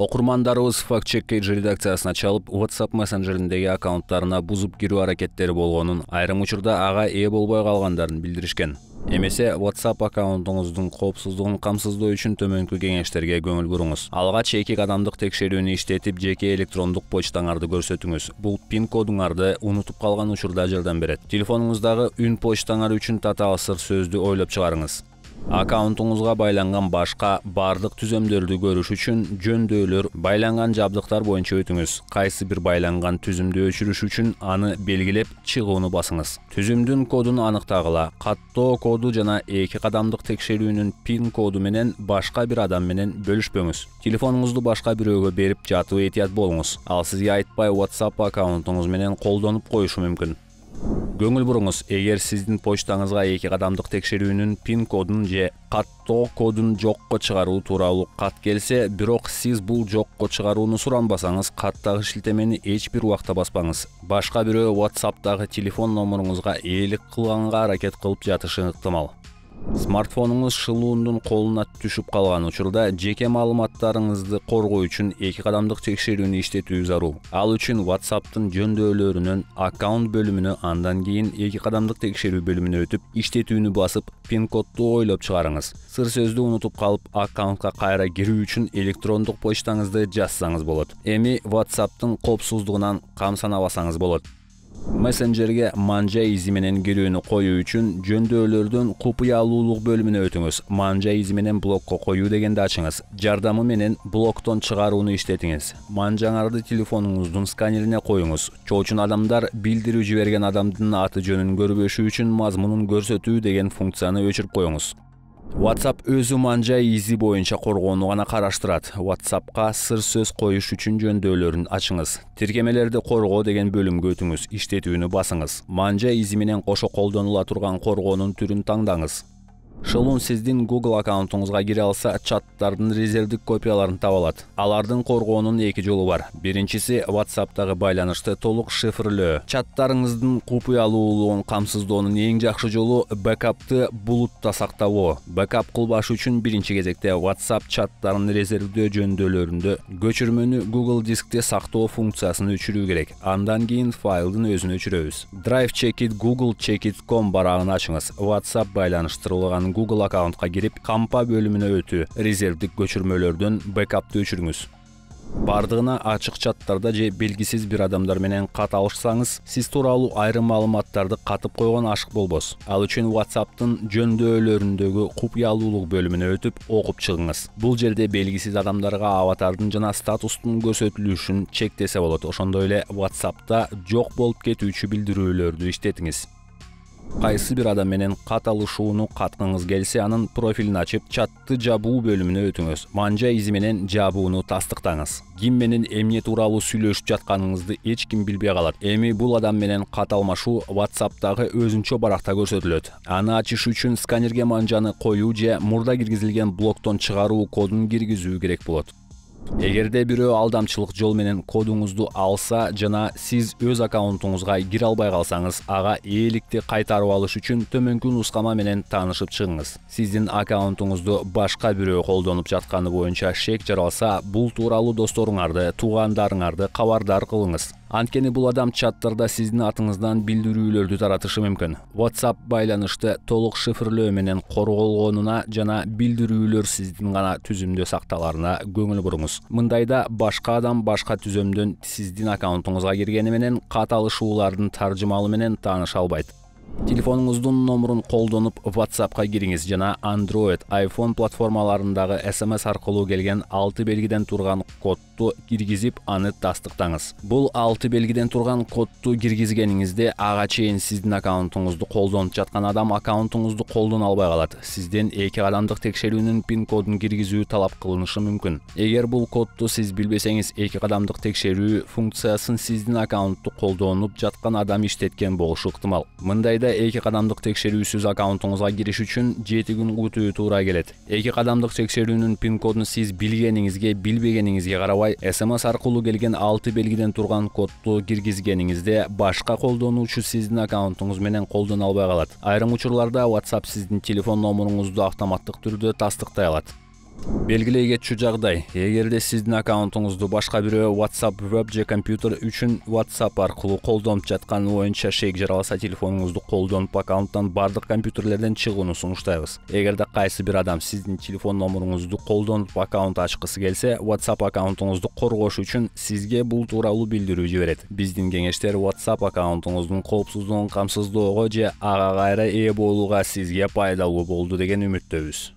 окурмандарыбыз факт чек редакциясына чалып whatsapp мессенджериндеги аккаунттарына бузуп кирүү аракеттери болгонун айрым учурда ага ээ болбой калгандарын билдиришкен эмесе whatsapp аккаунтуңуздун коопсуздугун камсыздоо үчүн төмөнкү кеңештерге көңүл буруңуз алгач эки кадамдык текшерүүнү иштетип жеке электрондук почтаңарды көрсөтүңүз бул пин кодуңарды унутуп калган учурда жардам берет телефонуңуздагы үн почтаңар үчүн татаал сыр сөздү ойлоп чыгарыңыз аккаунтуңузга байланган башка бардык түзөмдөрдү көрүш үчүн жөндөөлөр байланган жабдыктар боюнча өтүңүз кайсы бир байланган түзүмдү өчүрүш үчүн аны белгилеп чыгууну басыңыз түзүмдүн кодун аныктагыла каттоо коду жана эки кадамдык текшерүүнүн пин коду менен башка бир адам менен бөлүшпөңүз телефонуңузду башка бирөөгө берип жатып этият болуңуз ал сизге айтпай whatsapp аккаунтуңуз менен колдонуп коюшу мүмкүн көңүл буруңуз эгер сиздин почтаңызга эки кадамдык текшерүүнүн пин кодун же каттоо кодун жокко чыгаруу тууралуу кат келсе бирок сиз бул жокко чыгарууну суранбасаңыз каттагы шилтемени эч бир убакта баспаңыз башка бирөө wватсаптагы телефон номуруңузга ээлик кылганга аракет кылып жатышы ыктымал смартфонуңуз шылуундун колуна түшүп калган учурда жеке маалыматтарыңызды коргоо үчүн эки кадамдык текшерүүнү иштетүү зарыл ал үчүн whatsappтын жөндөөлөрүнөн аккаунт бөлүмүнө андан кийин эки кадамдык текшерүү бөлүмүнө өтүп иштетүүнү басып пин кодду ойлоп чыгарыңыз сыр сөздү унутуп калып аккаунтка кайра кирүү үчүн электрондук почтаңызды жазсаңыз болот эми whatsappтын коопсуздугунан камсанабасаңыз болот мессенджерге манжа изи менен кирүүнү коюу үчүн жөндөөлөрдүн купуялуулук бөлүмүнө өтүңүз манжа изи менен блокко коюу дегенди ачыңыз жардамы менен блоктон чыгарууну иштетиңиз манжаңарды телефонуңуздун сканерине коюңуз чоочун адамдар билдирүү жиберген адамдын аты жөнүн көрбөшү үчүн мазмунун көрсөтүү деген функцияны өчүрүп коюңуз whatsapp өз манжай изи боюнча коргоону гана караштырат whatsappка сыр сөз коюш үчүн жөндөөлөрүн ачыңыз тиркемелерди коргоо деген бөлүмгө өтүңүз иштетүүнү басыңыз манжа изи менен кошо колдонула турган коргоонун түрүн шылуун сиздин google аккаунтуңузга кире алса чаттардын резервдик копияларын таба алат алардын коргоонун эки жолу бар биринчиси whatsappтагы байланышты толук шифрлөө чаттарыңыздын купуялуулугун камсыздоонун эң жакшы жолу бэкапты булутта сактабоо бэкап кылбаш үчүн биринчи кезекте whatsapp чаттарын резервдөө жөндөөлөрүндө көчүрмөнү google дискте сактоо функциясын өчүрүү керек андан кийин файлдын өзүн өчүрөбүз drive чекит google чекит ком барагын ачыңыз whatsapp байланыштырылган google аккаунтка кирип кампа бөлүмүнө өтүү резервдик көчүрмөлөрдөн бэкапты өчүрүңүз бардыгына ачык чаттарда же белгисиз бир адамдар менен кат алышсаңыз сиз тууралуу айрым маалыматтарды катып койгон ашык болбос ал үчүн whatsappтын жөндөөлөрүндөгү купуялуулук бөлүмүнө өтүп окуп чыгыңыз бул жерде белгисиз адамдарга аватардын жана статустун көрсөтүлүшүн чектесе болот ошондой эле whatsappта жок болуп кетүүчү билдирүүлөрдү иштетиңиз кайсы бир адам менен кат алышууну каткыңыз келсе анын профилин ачып чатты жабуу бөлүмүнө өтүңүз манжа изи менен жабууну тастыктаңыз ким менен эмне тууралуу сүйлөшүп жатканыңызды эч ким билбей калат эми бул адам менен кат алмашуу whatsappтагы өзүнчө баракта көрсөтүлөт аны ачыш үчүн сканерге манжаны коюу же мурда киргизилген блоктон чыгаруу кодун киргизүү керек болот эгерде бирөө алдамчылык жол менен кодуңузду алса жана сиз өз аккаунтуңузга кире албай калсаңыз ага ээликти кайтарып алыш үчүн төмөнкү нускама менен таанышып чыгыңыз сиздин аккаунтуңузду башка бирөө колдонуп жатканы боюнча шек жаралса бул тууралуу досторуңарды туугандарыңарды кабардар кылыңыз анткени бул адам чаттарда сиздин атыңыздан билдирүүлөрдү таратышы мүмкүн whatsapp байланышты толук шифрлөө менен корголгонуна жана билдирүүлөр сиздин гана түзүмдө сакталарына көңүл буруңуз мындайда башка адам башка түзөмдөн сиздин аккаунтуңузга киргени менен кат алышуулардын таржымалы менен тааныша албайт телефонуңуздун номерун колдонуп whatsappка кириңиз жана android iphone платформаларындағы SMS аркылуу келген алты белгіден тұрған кодты киргизип аны тастыктаңыз бұл алты белгіден тұрған кодты киргизгениңизде аға чейін сіздің аккаунтыңызды колдонуп жатқан адам аккаунтыңызды колдоно албай қалады сізден эки кадамдык текшерүүнүн пин кодын киргизүү талап қылынышы мүмкін. эгер бұл кодты сіз билбесеңиз эки қадамдық текшерүү функциясын сіздің аккаунтты колдонуп жатқан адам іштеткен болушу ыктымал мындай екі қадамдық qadamlıq tekşerüyüsüz аккаунтыңызға giriş үшін 7 күн kutuyu келет эки кадамдык текшерүүнүн пин кодун сиз билгениңизге билбегениңизге карабай смс аркылуу келген алты белгиден турган кодду киргизгениңизде башка колдонуучу сиздин аккаунтуңуз менен колдоно албай калат айрым учурларда whatsapp сиздин телефон номуруңузду автоматтык түрдө тастыктай алат белгилей кетчү жагдай эгерде сиздин аккаунтуңузду башка бирөө whatsapp веб же компьютер үчүн whatsapp аркылуу колдонуп жатканы боюнча шек жараласа телефонуңузду колдонуп аккаунттан баардык компьютерлерден чыгууну сунуштайбыз эгерде кайсы бир адам сиздин телефон номуруңузду колдонуп аккаунт ачкысы келсе whatsapp аккаунтуңузду коргош үчүн сизге бул тууралуу билдирүү жиберет биздин кеңештер whatsapp аккаунтуңуздун коопсуздугун камсыздоого же ага кайра ээ болууга сизге пайдалуу болду деген үмүттөбүз